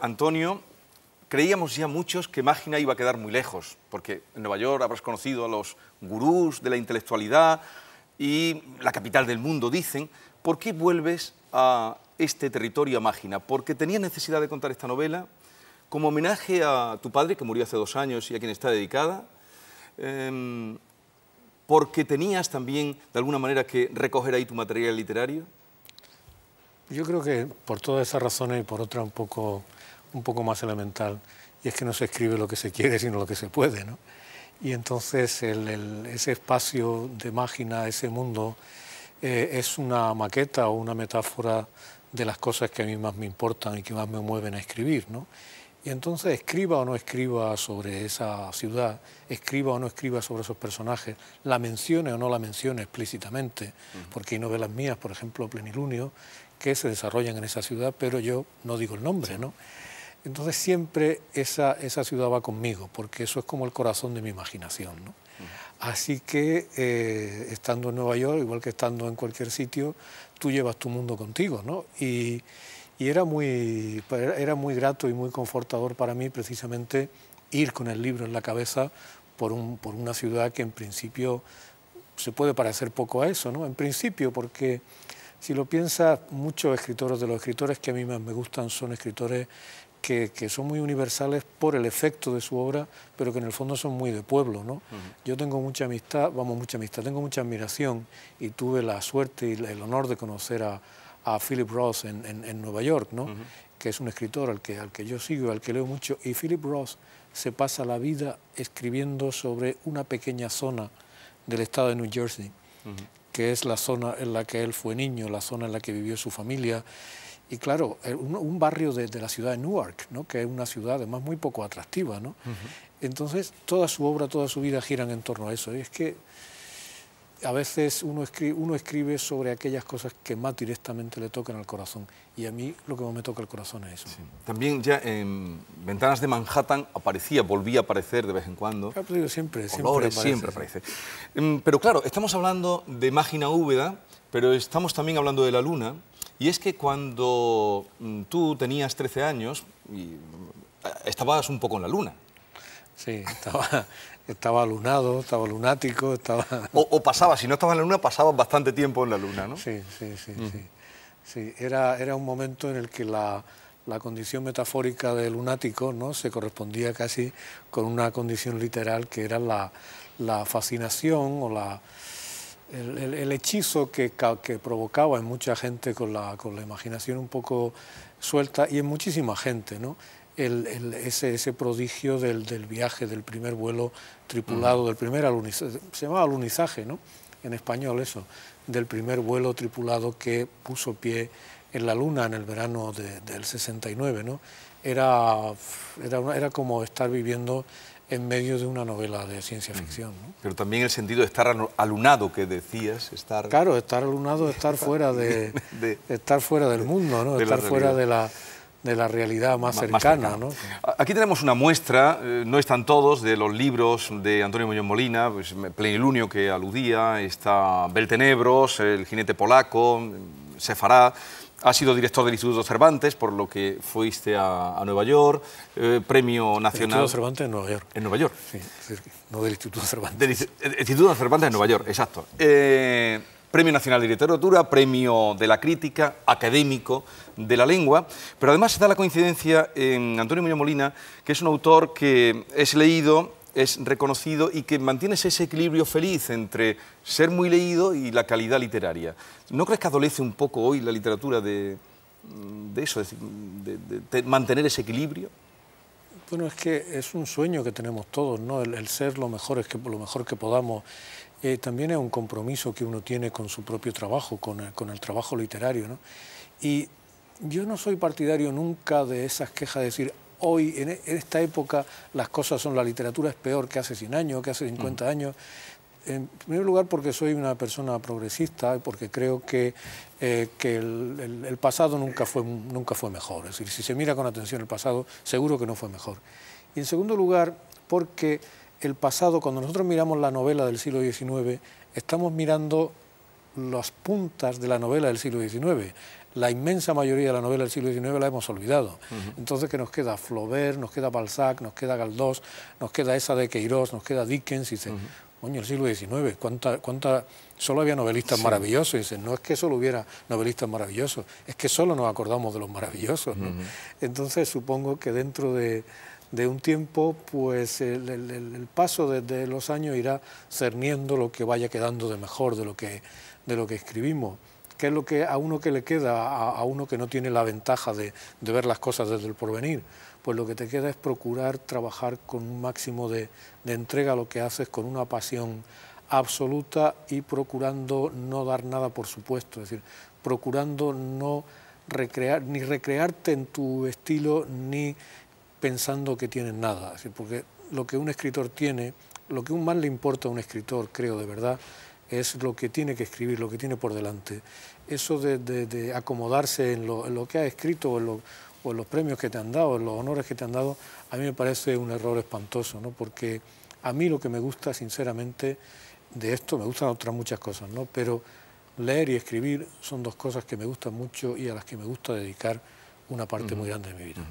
Antonio, creíamos ya muchos que Mágina iba a quedar muy lejos, porque en Nueva York habrás conocido a los gurús de la intelectualidad y la capital del mundo, dicen. ¿Por qué vuelves a este territorio, a Mágina? ¿Porque tenías necesidad de contar esta novela? Como homenaje a tu padre, que murió hace dos años y a quien está dedicada, eh, porque tenías también, de alguna manera, que recoger ahí tu material literario? Yo creo que por todas esas razones y por otra un poco un poco más elemental, y es que no se escribe lo que se quiere, sino lo que se puede. ¿no? Y entonces ese espacio de máquina, ese mundo, eh, es una maqueta o una metáfora de las cosas que a mí más me importan y que más me mueven a escribir. ¿no? Y entonces escriba o no escriba sobre esa ciudad, escriba o no escriba sobre esos personajes, la mencione o no la mencione explícitamente, porque hay novelas mías, por ejemplo, Plenilunio, que se desarrollan en esa ciudad, pero yo no digo el nombre, ¿no? Entonces siempre esa, esa ciudad va conmigo, porque eso es como el corazón de mi imaginación. ¿no? Así que eh, estando en Nueva York, igual que estando en cualquier sitio, tú llevas tu mundo contigo, ¿no? Y, y era, muy, era muy grato y muy confortador para mí precisamente ir con el libro en la cabeza por, un, por una ciudad que en principio se puede parecer poco a eso, ¿no? En principio, porque si lo piensas, muchos escritores de los escritores que a mí más me gustan son escritores que, son muy universales por el efecto de su obra, pero que en el fondo son muy de pueblo. ¿no? Yo tengo mucha amistad, vamos, mucha amistad, tengo mucha admiración y tuve la suerte y el honor de conocer a, Philip Ross en, en, Nueva York, ¿no? que es un escritor al que, al que yo sigo, al que leo mucho, y Philip Ross se pasa la vida escribiendo sobre una pequeña zona del estado de New Jersey que es la zona en la que él fue niño, la zona en la que vivió su familia. Y claro, eh, un, barrio de, la ciudad de Newark, ¿no? que es una ciudad además muy poco atractiva. ¿no? Entonces, toda su obra, toda su vida giran en torno a eso. Y es que a veces uno escribe, uno escribe sobre aquellas cosas que más directamente le tocan al corazón. Y a mí lo que más me toca el corazón es eso. También ya en Ventanas de Manhattan aparecía, volvía a aparecer de vez en cuando. Ha pero siempre, siempre aparece. Siempre aparece. Mm, pero claro, estamos hablando de Mágina Úbeda, pero estamos también hablando de la luna. Y es que cuando mm, tú tenías 13 años, mm, estabas un poco en la luna. Sí, estaba, estaba lunado, estaba lunático, estaba... O, pasaba, si no estaba en la luna, pasaba bastante tiempo en la luna, ¿no? Sí, sí, mm. sí, sí. Era, era un momento en el que la, condición metafórica de lunático ¿no? se correspondía casi con una condición literal que era la, fascinación o la, el, hechizo que, que, provocaba en mucha gente con la, con la imaginación un poco suelta y en muchísima gente, ¿no? el, ese, prodigio del, viaje, del primer vuelo tripulado, del primer alunizaje, se llamaba alunizaje, ¿no? En español eso, del primer vuelo tripulado que puso pie en la Luna en el verano del 69, ¿no? Era, era, era como estar viviendo en medio de una novela de ciencia ficción. Pero también el sentido de estar alunado que decías, estar... Claro, estar alunado, estar fuera de, estar fuera del mundo, ¿no? estar fuera de la de la realidad más, cercana. ¿no? Aquí tenemos una muestra, eh, no están todos, de los libros de Antonio Muñoz Molina, pues, Plenilunio que aludía, está Beltenebros, El jinete polaco, mm, Sefará. Ha sido director del Instituto Cervantes, por lo que fuiste a, Nueva York, eh, premio nacional... El Instituto Cervantes en Nueva York. En Nueva York. Sí, no del Instituto Cervantes. el Instituto Cervantes en Nueva York, exacto. Eh, Premio Nacional de Literatura, Premio de la Crítica, Académico de la Lengua, pero además se da la coincidencia en Antonio Muñoz Molina, que es un autor que es leído, es reconocido y que mantiene ese equilibrio feliz entre ser muy leído y la calidad literaria. ¿No crees que adolece un poco hoy la literatura de, eso, de, mantener ese equilibrio? Bueno, es que es un sueño que tenemos todos, ¿no? El, ser lo mejor, que, lo mejor que podamos. Eh, también es un compromiso que uno tiene con su propio trabajo, eh, con, el trabajo literario. ¿no? Y yo no soy partidario nunca de esas quejas de decir, hoy, en, e-, esta época, las cosas son, la literatura es peor que hace 100 años, que hace 50 mm. años. En primer lugar, porque soy una persona progresista y porque creo que, eh, que el, el, pasado nunca fue, nunca fue mejor. Es decir, si se mira con atención el pasado, seguro que no fue mejor. Y en segundo lugar, porque el pasado, cuando nosotros miramos la novela del siglo XIX, estamos mirando las puntas de la novela del siglo XIX. La inmensa mayoría de la novela del siglo XIX la hemos olvidado. Entonces, que nos queda Flaubert, nos queda Balzac, nos queda Galdós, nos queda esa de Queiroz, nos queda Dickens, y dice, coño, el siglo XIX, ¿cuánta, cuánta... solo había novelistas maravillosos. Y dice, no es que solo hubiera novelistas maravillosos, es que solo nos acordamos de los maravillosos. Entonces, supongo que dentro de de un tiempo, pues el, paso desde de los años irá cerniendo lo que vaya quedando de mejor de lo que, de lo que escribimos. ¿Qué es lo que a uno que le queda, a, uno que no tiene la ventaja de, de, ver las cosas desde el porvenir? Pues lo que te queda es procurar trabajar con un máximo de, de entrega lo que haces, con una pasión absoluta y procurando no dar nada por supuesto, es decir, procurando no recrear, ni recrearte en tu estilo, ni pensando que tienen nada, porque lo que un escritor tiene, lo que un más le importa a un escritor, creo de verdad, es lo que tiene que escribir, lo que tiene por delante. Eso de, acomodarse en lo, que ha escrito o en, los premios que te han dado, en los honores que te han dado, a mí me parece un error espantoso, ¿no? porque a mí lo que me gusta, sinceramente, de esto, me gustan otras muchas cosas, ¿no? pero leer y escribir son dos cosas que me gustan mucho y a las que me gusta dedicar una parte muy grande de mi vida.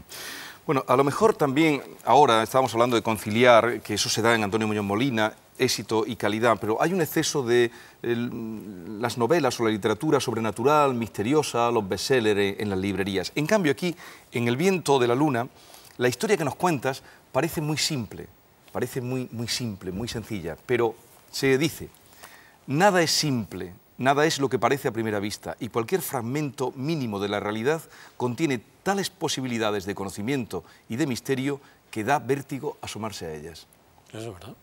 Bueno, a lo mejor también ahora estábamos hablando de conciliar, que eso se da en Antonio Muñoz Molina, éxito y calidad, pero hay un exceso de las novelas o la literatura sobrenatural, misteriosa, los bestsellers en las librerías. En cambio aquí, en El viento de la luna, la historia que nos cuentas parece muy simple, parece muy, muy simple, muy sencilla, pero se dice, nada es simple, Nada es lo que parece a primera vista y cualquier fragmento mínimo de la realidad contiene tales posibilidades de conocimiento y de misterio que da vértigo asomarse a ellas. Eso es verdad.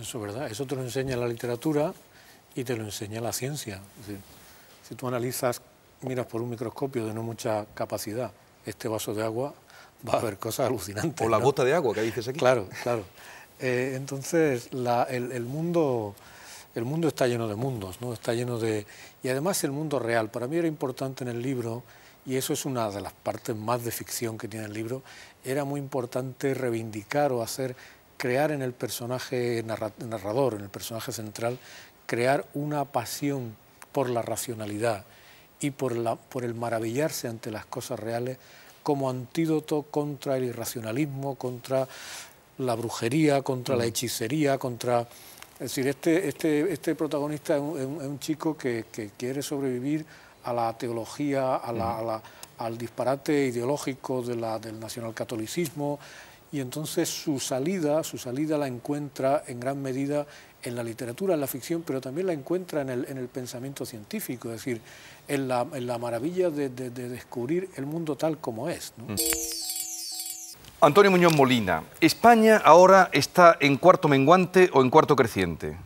Eso es verdad. Eso te lo enseña la literatura y te lo enseña la ciencia. si tú analizas, miras por un microscopio de no mucha capacidad este vaso de agua, va a haber cosas alucinantes. O la gota de agua que dices aquí. Claro, claro. Eh, entonces, el mundo el mundo está lleno de mundos, ¿no? Está lleno de... Y además el mundo real. Para mí era importante en el libro, y eso es una de las partes más de ficción que tiene el libro, era muy importante reivindicar o hacer, crear en el personaje narrador, en el personaje central, crear una pasión por la racionalidad y por, la, por el maravillarse ante las cosas reales como antídoto contra el irracionalismo, contra la brujería, contra la mm. hechicería, contra es decir, este, este, este, protagonista es un, chico que, quiere sobrevivir a la teología, a la, al disparate ideológico de la, del nacionalcatolicismo, y entonces su salida, su salida la encuentra en gran medida en la literatura, en la ficción, pero también la encuentra en el, pensamiento científico, es decir, en la, maravilla de, descubrir el mundo tal como es. Antonio Muñoz Molina, ¿España ahora está en cuarto menguante o en cuarto creciente?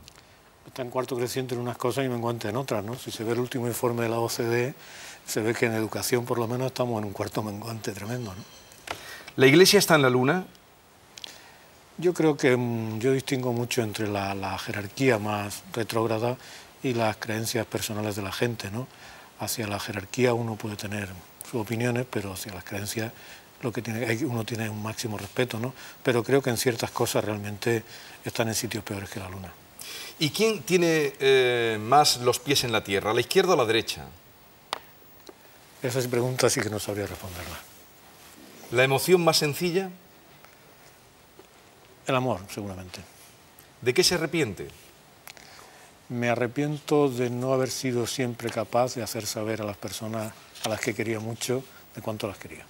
Está en cuarto creciente en unas cosas y menguante en otras, ¿no? Si se ve el último informe de la OCDE, se ve que en educación por lo menos estamos en un cuarto menguante tremendo, ¿no? ¿La Iglesia está en la luna? Yo creo que mm, yo distingo mucho entre la, jerarquía más retrógrada y las creencias personales de la gente, ¿no? Hacia la jerarquía uno puede tener sus opiniones, pero hacia las creencias lo que tiene, uno tiene un máximo respeto, ¿no? Pero creo que en ciertas cosas realmente están en sitios peores que la Luna. ¿Y quién tiene eh, más los pies en la Tierra, la izquierda o la derecha? Esa es pregunta sí que no sabría responderla. ¿La emoción más sencilla? El amor, seguramente. ¿De qué se arrepiente? Me arrepiento de no haber sido siempre capaz de hacer saber a las personas a las que quería mucho de cuánto las quería.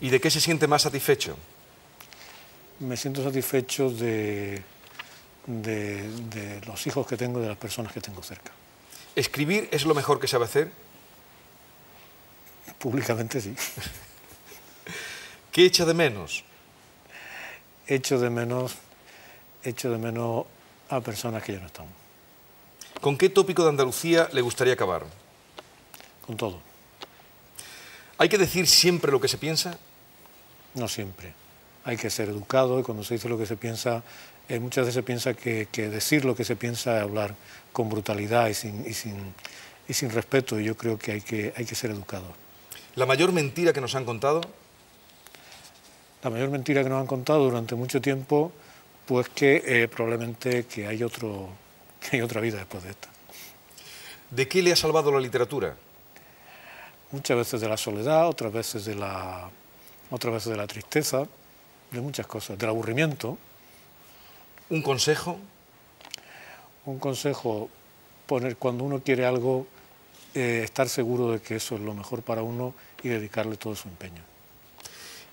¿Y de qué se siente más satisfecho? Me siento satisfecho de, los hijos que tengo y de las personas que tengo cerca. ¿Escribir es lo mejor que sabe hacer? Públicamente sí. ¿Qué echa de menos? Echo de menos, echo de menos a personas que ya no están. ¿Con qué tópico de Andalucía le gustaría acabar? Con todo. ¿Hay que decir siempre lo que se piensa? No siempre. Hay que ser educado y cuando se dice lo que se piensa, eh, muchas veces se piensa que, decir lo que se piensa es hablar con brutalidad y sin, y sin, respeto. Y yo creo que hay, que hay que ser educado. ¿La mayor mentira que nos han contado? La mayor mentira que nos han contado durante mucho tiempo, pues que eh, probablemente que hay, otro, que hay otra vida después de esta. ¿De qué le ha salvado la literatura? muchas veces de la soledad, otras veces de la, veces de la tristeza, de muchas cosas, del aburrimiento. ¿Un consejo? Un consejo, poner cuando uno quiere algo, eh, estar seguro de que eso es lo mejor para uno y dedicarle todo su empeño.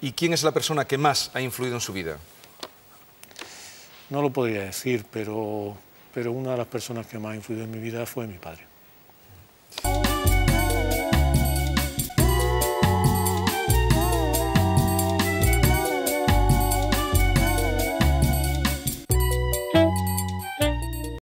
¿Y quién es la persona que más ha influido en su vida? No lo podría decir, pero, pero una de las personas que más ha influido en mi vida fue mi padre.